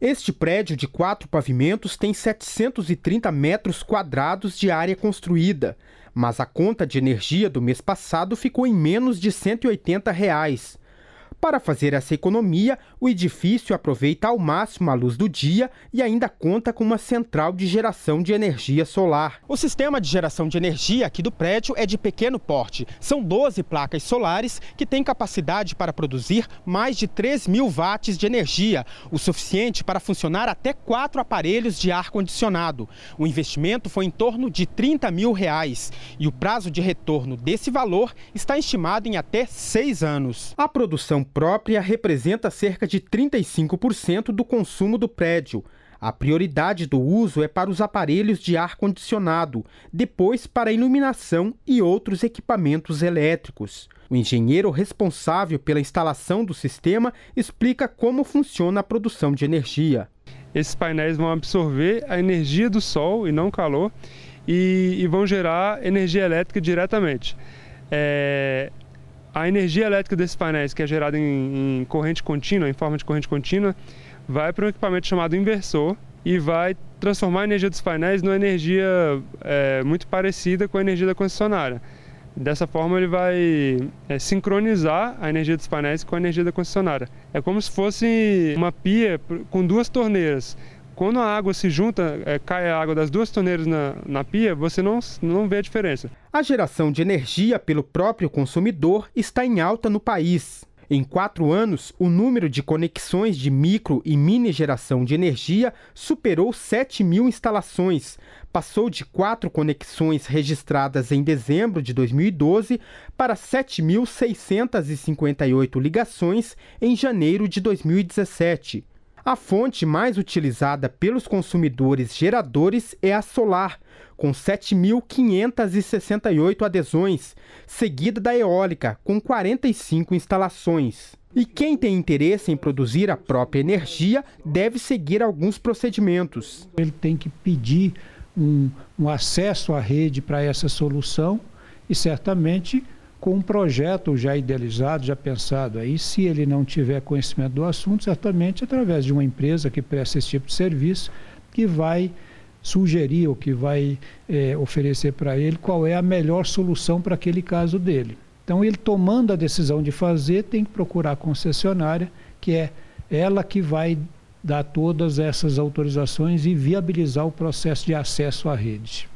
Este prédio de quatro pavimentos tem 730 metros quadrados de área construída, mas a conta de energia do mês passado ficou em menos de R$ 180. Reais. Para fazer essa economia, o edifício aproveita ao máximo a luz do dia e ainda conta com uma central de geração de energia solar. O sistema de geração de energia aqui do prédio é de pequeno porte. São 12 placas solares que têm capacidade para produzir mais de 3 mil watts de energia, o suficiente para funcionar até quatro aparelhos de ar-condicionado. O investimento foi em torno de 30 mil reais e o prazo de retorno desse valor está estimado em até seis anos. A produção própria representa cerca de 35% do consumo do prédio. A prioridade do uso é para os aparelhos de ar-condicionado, depois para iluminação e outros equipamentos elétricos. O engenheiro responsável pela instalação do sistema explica como funciona a produção de energia. Esses painéis vão absorver a energia do sol e não calor e, e vão gerar energia elétrica diretamente. É, a energia elétrica desses painéis, que é gerada em, em corrente contínua, em forma de corrente contínua, vai para um equipamento chamado inversor e vai transformar a energia dos painéis numa energia é, muito parecida com a energia da concessionária. Dessa forma, ele vai é, sincronizar a energia dos painéis com a energia da concessionária. É como se fosse uma pia com duas torneiras. Quando a água se junta, é, cai a água das duas torneiras na, na pia, você não, não vê a diferença. A geração de energia pelo próprio consumidor está em alta no país. Em quatro anos, o número de conexões de micro e mini geração de energia superou 7 mil instalações, passou de quatro conexões registradas em dezembro de 2012 para 7.658 ligações em janeiro de 2017. A fonte mais utilizada pelos consumidores geradores é a solar, com 7.568 adesões, seguida da eólica, com 45 instalações. E quem tem interesse em produzir a própria energia deve seguir alguns procedimentos. Ele tem que pedir um, um acesso à rede para essa solução e certamente com um projeto já idealizado, já pensado. Aí, se ele não tiver conhecimento do assunto, certamente através de uma empresa que presta esse tipo de serviço, que vai sugerir ou que vai é, oferecer para ele qual é a melhor solução para aquele caso dele. Então, ele tomando a decisão de fazer, tem que procurar a concessionária, que é ela que vai dar todas essas autorizações e viabilizar o processo de acesso à rede.